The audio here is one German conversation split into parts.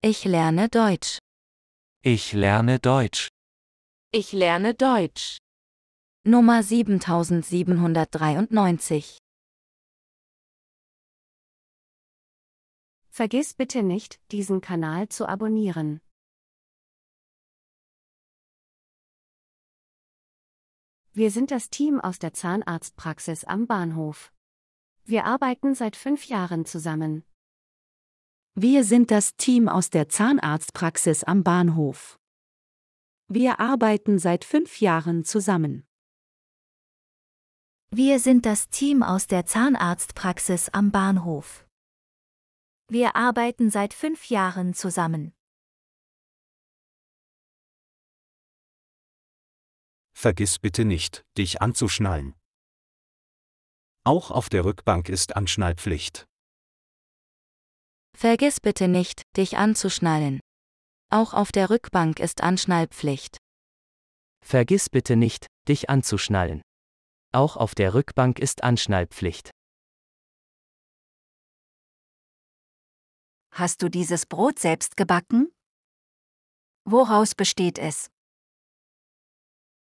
Ich lerne Deutsch. Ich lerne Deutsch. Ich lerne Deutsch. Nummer 7793. Vergiss bitte nicht, diesen Kanal zu abonnieren. Wir sind das Team aus der Zahnarztpraxis am Bahnhof. Wir arbeiten seit fünf Jahren zusammen. Wir sind das Team aus der Zahnarztpraxis am Bahnhof. Wir arbeiten seit fünf Jahren zusammen. Wir sind das Team aus der Zahnarztpraxis am Bahnhof. Wir arbeiten seit fünf Jahren zusammen. Vergiss bitte nicht, dich anzuschnallen. Auch auf der Rückbank ist Anschnallpflicht. Vergiss bitte nicht, dich anzuschnallen. Auch auf der Rückbank ist Anschnallpflicht. Vergiss bitte nicht, dich anzuschnallen. Auch auf der Rückbank ist Anschnallpflicht. Hast du dieses Brot selbst gebacken? Woraus besteht es?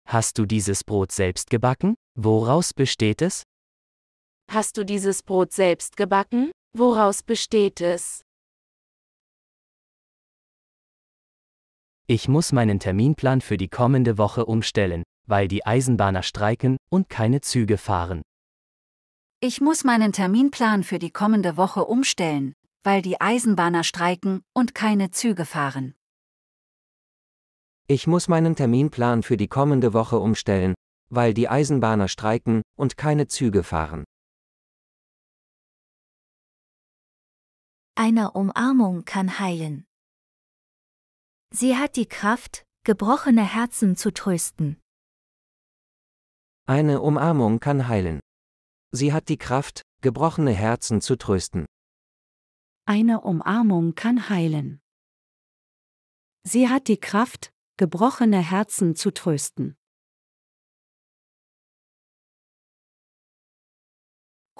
Hast du dieses Brot selbst gebacken? Woraus besteht es? Hast du dieses Brot selbst gebacken? Woraus besteht es? Ich muss meinen Terminplan für die kommende Woche umstellen, weil die Eisenbahner streiken und keine Züge fahren. Ich muss meinen Terminplan für die kommende Woche umstellen, weil die Eisenbahner streiken und keine Züge fahren. Ich muss meinen Terminplan für die kommende Woche umstellen, weil die Eisenbahner streiken und keine Züge fahren. einer Umarmung kann heilen. Sie hat die Kraft, gebrochene Herzen zu trösten. Eine Umarmung kann heilen. Sie hat die Kraft, gebrochene Herzen zu trösten. Eine Umarmung kann heilen. Sie hat die Kraft, gebrochene Herzen zu trösten.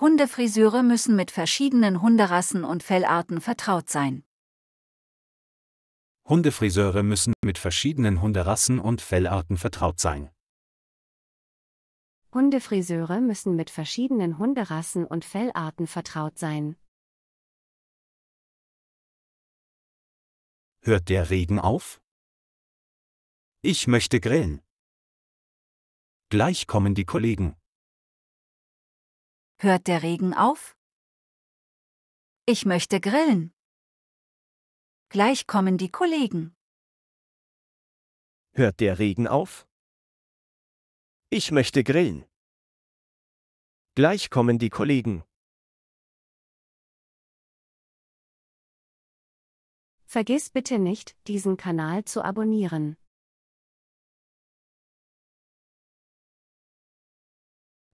Hundefriseure müssen mit verschiedenen Hunderassen und Fellarten vertraut sein. Hundefriseure müssen mit verschiedenen Hunderassen und Fellarten vertraut sein. Hundefriseure müssen mit verschiedenen Hunderassen und Fellarten vertraut sein. Hört der Regen auf? Ich möchte grillen. Gleich kommen die Kollegen. Hört der Regen auf? Ich möchte grillen. Gleich kommen die Kollegen. Hört der Regen auf? Ich möchte grillen. Gleich kommen die Kollegen. Vergiss bitte nicht, diesen Kanal zu abonnieren.